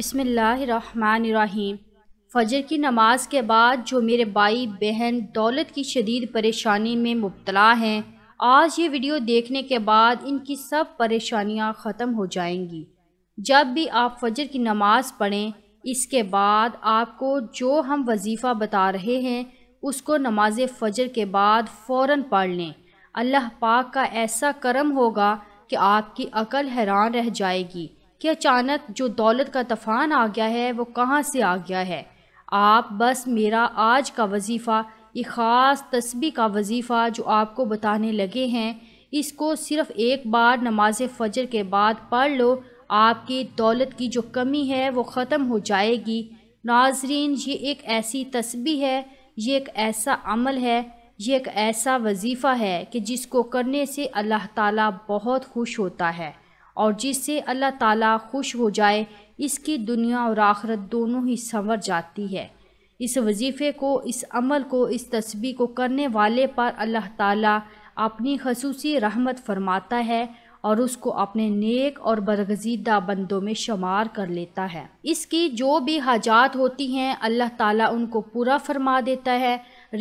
बिसमीम फ़जर की नमाज के बाद जो मेरे भाई बहन दौलत की शदीद परेशानी में मुबतला हैं आज ये वीडियो देखने के बाद इनकी सब परेशानियां ख़त्म हो जाएंगी जब भी आप फजर की नमाज़ पढ़ें इसके बाद आपको जो हम वजीफ़ा बता रहे हैं उसको नमाज फ़जर के बाद फ़ौर पढ़ लें अल्लाह पाक का ऐसा करम होगा कि आपकी अकल हैरान रह जाएगी कि अचानक जो दौलत का तूफ़ान आ गया है वो कहाँ से आ गया है आप बस मेरा आज का वजीफ़ा ये ख़ास तस्बी का वजीफ़ा जो आपको बताने लगे हैं इसको सिर्फ़ एक बार नमाज फ़जर के बाद पढ़ लो आपकी दौलत की जो कमी है वो ख़त्म हो जाएगी नाजरीन ये एक ऐसी तस्बी है ये एक ऐसा अमल है ये एक ऐसा वजीफ़ा है कि जिसको करने से अल्लाह ताला बहुत खुश होता है और जिससे अल्लाह ताला खुश हो जाए इसकी दुनिया और आखरत दोनों ही संवर जाती है इस वजीफ़े को इस अमल को इस तस्बी को करने वाले पर अल्लाह ताला अपनी खसूसी रहमत फरमाता है और उसको अपने नेक और बरगजीदा बंदों में शुमार कर लेता है इसकी जो भी हाजात होती हैं अल्लाह ताला उनको पूरा फरमा देता है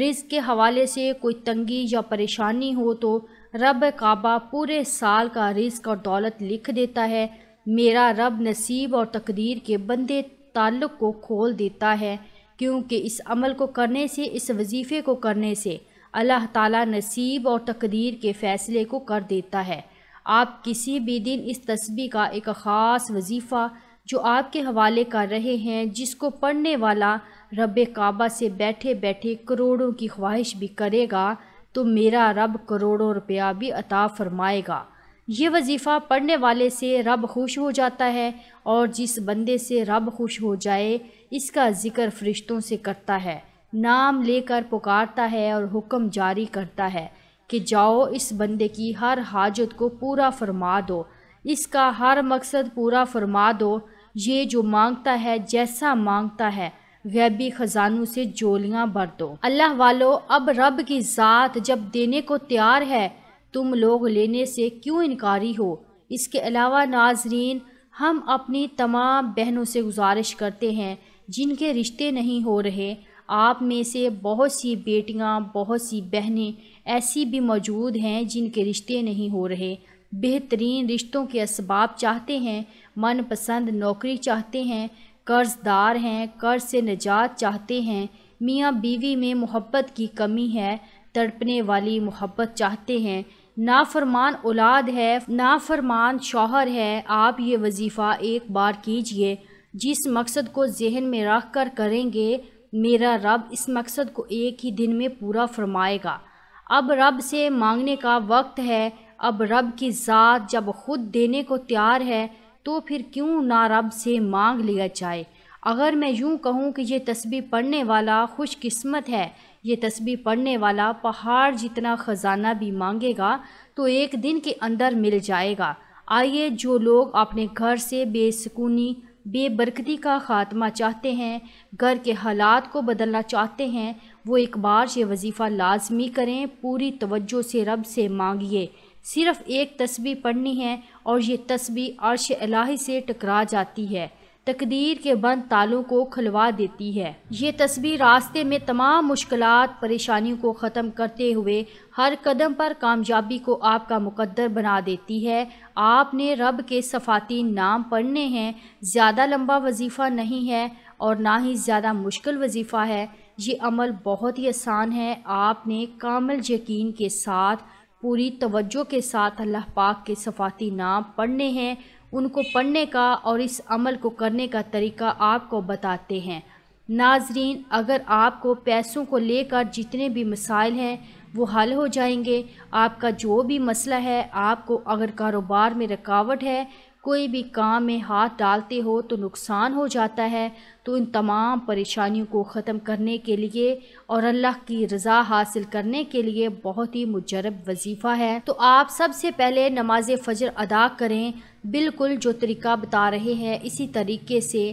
रिज़ के हवाले से कोई तंगी या परेशानी हो तो रब काबा पूरे साल का रिस्क और दौलत लिख देता है मेरा रब नसीब और तकदीर के बंदे ताल्लुक़ को खोल देता है क्योंकि इस अमल को करने से इस वजीफ़े को करने से अल्लाह ताला नसीब और तकदीर के फ़ैसले को कर देता है आप किसी भी दिन इस तस्बी का एक ख़ास वजीफ़ा जो आपके हवाले कर रहे हैं जिसको पढ़ने वाला रब काबा से बैठे बैठे करोड़ों की ख्वाहिश भी करेगा तो मेरा रब करोड़ों रुपया भी अता फरमाएगा ये वजीफ़ा पढ़ने वाले से रब खुश हो जाता है और जिस बंदे से रब खुश हो जाए इसका ज़िक्र फरिश्तों से करता है नाम लेकर पुकारता है और हुक्म जारी करता है कि जाओ इस बंदे की हर हाजत को पूरा फरमा दो इसका हर मकसद पूरा फरमा दो ये जो मांगता है जैसा मांगता है गैबी खजानों से जोलियाँ भर दो अल्लाह वालो अब रब की ज़ात जब देने को तैयार है तुम लोग लेने से क्यों इनकारी हो इसके अलावा नाजरीन हम अपनी तमाम बहनों से गुजारिश करते हैं जिनके रिश्ते नहीं हो रहे आप में से बहुत सी बेटियाँ बहुत सी बहनें ऐसी भी मौजूद हैं जिनके रिश्ते नहीं हो रहे बेहतरीन रिश्तों के इसबाब चाहते हैं मनपसंद नौकरी चाहते हैं कर्जदार हैं कर्ज से निजात चाहते हैं मियाँ बीवी में मोहब्बत की कमी है तड़पने वाली मोहब्बत चाहते हैं नाफरमान औलाद है नाफरमान शौहर है आप ये वजीफ़ा एक बार कीजिए जिस मकसद को जहन में रख कर करेंगे मेरा रब इस मकसद को एक ही दिन में पूरा फरमाएगा अब रब से मांगने का वक्त है अब रब की ज़ात जब खुद देने को तैयार है तो फिर क्यों ना रब से मांग लिया जाए अगर मैं यूं कहूँ कि ये तस्बी पढ़ने वाला खुशकिस्मत है ये तस्बी पढ़ने वाला पहाड़ जितना ख़जाना भी मांगेगा तो एक दिन के अंदर मिल जाएगा आइए जो लोग अपने घर से बेसकूनी बेबरकती का ख़ात्मा चाहते हैं घर के हालात को बदलना चाहते हैं वो एक बार ये वजीफ़ा लाजमी करें पूरी तवज्जो से रब से मांगिए सिर्फ़ एक तस्बी पढ़नी है और ये तस्बी अर्श अलाही से टकरा जाती है तकदीर के बंद तालों को खुलवा देती है ये तस्वीर रास्ते में तमाम मुश्किल परेशानियों को ख़त्म करते हुए हर कदम पर कामयाबी को आपका मुकद्दर बना देती है आपने रब के सफ़ाती नाम पढ़ने हैं ज़्यादा लंबा वजीफ़ा नहीं है और ना ही ज़्यादा मुश्किल वजीफ़ा है ये अमल बहुत ही आसान है आपने कामल यकीन के साथ पूरी तवज्जो के साथ अल्लाह पाक के सफ़ाती नाम पढ़ने हैं उनको पढ़ने का और इस अमल को करने का तरीका आपको बताते हैं नाजरीन अगर आपको पैसों को लेकर जितने भी मसाइल हैं वो हल हो जाएंगे आपका जो भी मसला है आपको अगर कारोबार में रुकावट है कोई भी काम में हाथ डालते हो तो नुकसान हो जाता है तो इन तमाम परेशानियों को ख़त्म करने के लिए और अल्लाह की रज़ा हासिल करने के लिए बहुत ही मुजरब वजीफ़ा है तो आप सबसे पहले नमाज फ़जर अदा करें बिल्कुल जो तरीका बता रहे हैं इसी तरीके से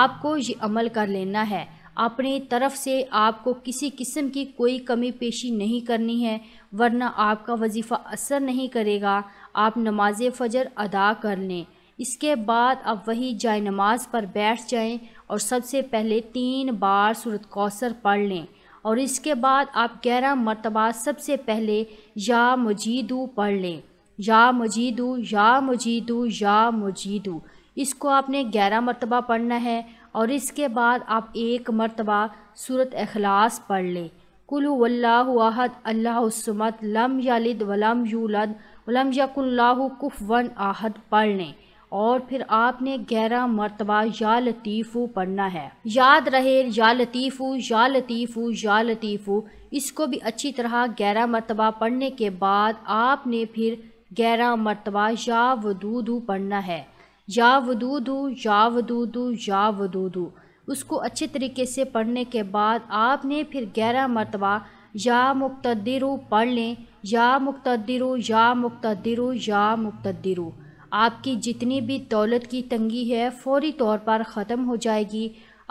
आपको ये अमल कर लेना है अपनी तरफ से आपको किसी किस्म की कोई कमी पेशी नहीं करनी है वरना आपका वजीफ़ा असर नहीं करेगा आप नमाज फ़जर अदा कर लें इसके बाद आप वही जाय नमाज पर बैठ जाएं और सबसे पहले तीन बार सूरत कौसर पढ़ लें और इसके बाद आप ग्यारह मरतबा सबसे पहले या मजीदू पढ़ लें या मजीदू या मजीदू या मजीदू इसको आपने ग्यारह मरतबा पढ़ना है और इसके बाद आप एक मरतबा सूरत अखलास पढ़ लें कुल वल्लाहद अल्लाह सुमत लम यालिद वलम यूलद वलम यकुल्लाहु कुफ वन आहद पढ़ लें और फिर आपने ग्यारह मरतबा या लतीफ़ू पढ़ना है याद रहे या लतीफ़ू या लतीफ़ू या लतीफ़ू इसको भी अच्छी तरह ग्यारह मरतबा पढ़ने के बाद आपने फिर ग्यारह मरतबा या वदूदू पढ़ना है या वदूदू या वदूदू या वदूदू उसको अच्छे तरीके से पढ़ने के बाद आपने फिर ग्यारह मरतबा या मुक्तदिरु पढ़ लें या मुक्तदिरु या मुक्तदिरु या मुक्तदिरु आपकी जितनी भी दौलत की तंगी है फौरी तौर पर ख़त्म हो जाएगी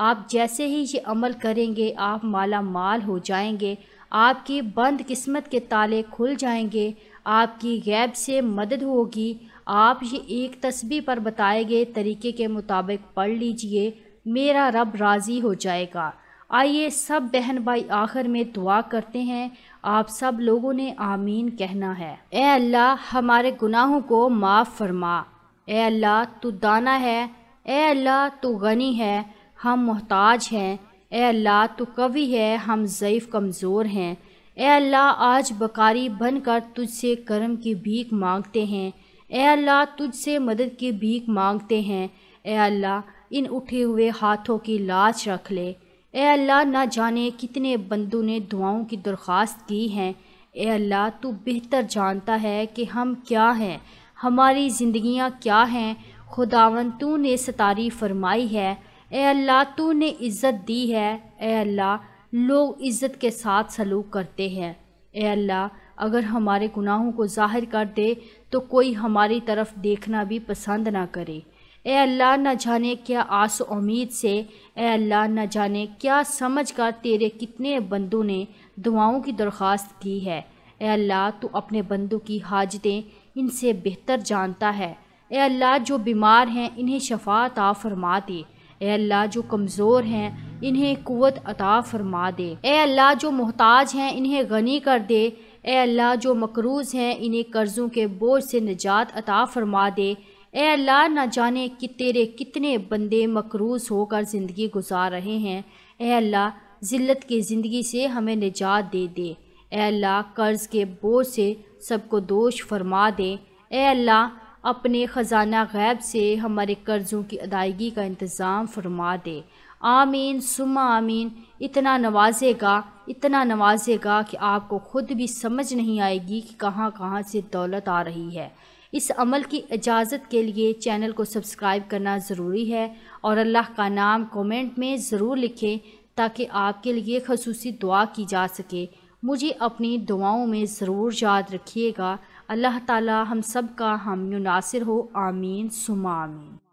आप जैसे ही ये अमल करेंगे आप माला माल हो जाएंगे आपकी बंद किस्मत के ताले खुल जाएंगे आपकी गैब से मदद होगी आप ये एक तस्बी पर बताए गए तरीके के मुताबिक पढ़ लीजिए मेरा रब राज़ी हो जाएगा आइए सब बहन भाई आखिर में दुआ करते हैं आप सब लोगों ने आमीन कहना है ए अल्लाह हमारे गुनाहों को माफ़ फरमा ए अल्लाह तू दाना है ए अल्लाह तू गनी है हम मोहताज हैं ए अल्लाह तू कवि है हम ज़यीफ़ कमज़ोर हैं ए अल्लाह आज बकारी बनकर तुझसे कर्म की भीख मांगते हैं ए अल्लाह तुझसे मदद की भीख मांगते हैं ए अल्लाह इन उठे हुए हाथों की लाश रख ले ए अल्लाह ना जाने कितने बंदों ने दुआओं की दरख्वास्त की हैं ए अल्लाह तू बेहतर जानता है कि हम क्या हैं हमारी ज़िंदियाँ क्या हैं खुदावन तू ने सतारी फरमाई है ए अल्लाह तू ने इज़्ज़त दी है ए अल्लाह लोग इज़्ज़त के साथ सलूक करते हैं ए अल्लाह अगर हमारे गुनाहों को जाहिर कर दे तो कोई हमारी तरफ़ देखना भी पसंद ना करे ए अल्लाह न जाने क्या आस उम्मीद से ए अल्लाह न जाने क्या समझ कर तेरे कितने बंदों ने दुआओं की दरख्वास्त की है ए अल्लाह तू अपने बंदों की हाजतें इनसे बेहतर जानता है ए अल्लाह जो बीमार हैं इन्हें शफा अता फरमा दे ए अल्लाह जो कमज़ोर हैं इन्हें क़वत अता फरमा दे ए अल्लाह जो मोहताज हैं इन्हें गनी कर दे ए अल्लाह जो मकरूज़ हैं इन्हें कर्ज़ों के बोझ से निजात अता फरमा दे ए अल्लाह ना जाने कि तेरे कितने बंदे मकरूज होकर ज़िंदगी गुजार रहे हैं ए अल्लाह ज़िल्लत की ज़िंदगी से हमें निजात दे दे ए अल्लाह कर्ज़ के बोझ से सबको दोष फरमा दे ए अल्लाह अपने ख़जाना गैब से हमारे कर्ज़ों की अदायगी का इंतज़ाम फरमा दे आमीन सुम आमीन इतना नवाजेगा इतना नवाजेगा कि आपको ख़ुद भी समझ नहीं आएगी कि कहाँ कहाँ से दौलत आ रही है इस अमल की इजाज़त के लिए चैनल को सब्सक्राइब करना ज़रूरी है और अल्लाह का नाम कमेंट में ज़रूर लिखें ताकि आपके लिए खसूसी दुआ की जा सके मुझे अपनी दुआओं में ज़रूर याद रखिएगा अल्लाह ताला हम सब का हम मुनासर हो आमीन सुमा आमीन